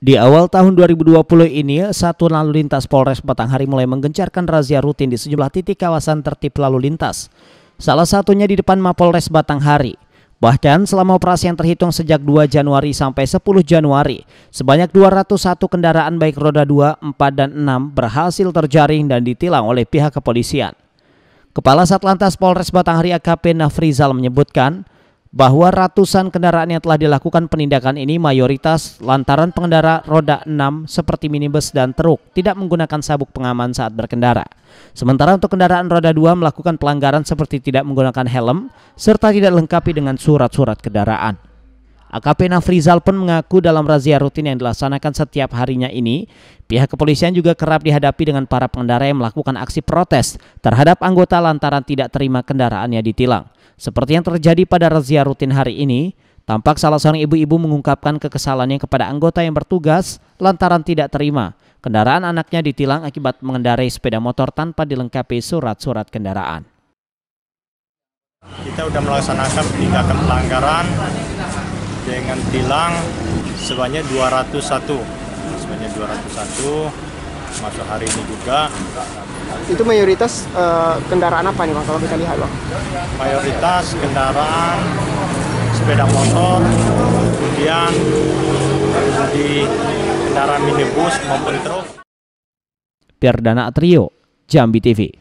Di awal tahun 2020 ini, satu Lalu Lintas Polres Batanghari mulai menggencarkan razia rutin di sejumlah titik kawasan tertib lalu lintas. Salah satunya di depan Mapolres Batanghari. Bahkan selama operasi yang terhitung sejak 2 Januari sampai 10 Januari, sebanyak 201 kendaraan baik roda 2, 4, dan 6 berhasil terjaring dan ditilang oleh pihak kepolisian. Kepala Satlantas Polres Batanghari AKP Nafrizal menyebutkan, bahwa ratusan kendaraan yang telah dilakukan penindakan ini mayoritas lantaran pengendara roda 6 seperti minibus dan truk tidak menggunakan sabuk pengaman saat berkendara. Sementara untuk kendaraan roda 2 melakukan pelanggaran seperti tidak menggunakan helm serta tidak lengkapi dengan surat-surat kendaraan. AKP Nafrizal pun mengaku dalam razia rutin yang dilaksanakan setiap harinya ini, pihak kepolisian juga kerap dihadapi dengan para pengendara yang melakukan aksi protes terhadap anggota lantaran tidak terima kendaraannya ditilang. Seperti yang terjadi pada razia rutin hari ini, tampak salah seorang ibu-ibu mengungkapkan kekesalannya kepada anggota yang bertugas lantaran tidak terima kendaraan anaknya ditilang akibat mengendarai sepeda motor tanpa dilengkapi surat-surat kendaraan. Kita sudah melaksanakan tiga pelanggaran dengan tilang sebanyak 201. Sebanyak 201 masuk hari ini juga. Itu mayoritas uh, kendaraan apa nih bang kalau kita lihat bang? Mayoritas kendaraan sepeda motor, kemudian di kendaraan minibus maupun truk. Perdana Trio, Jambi TV.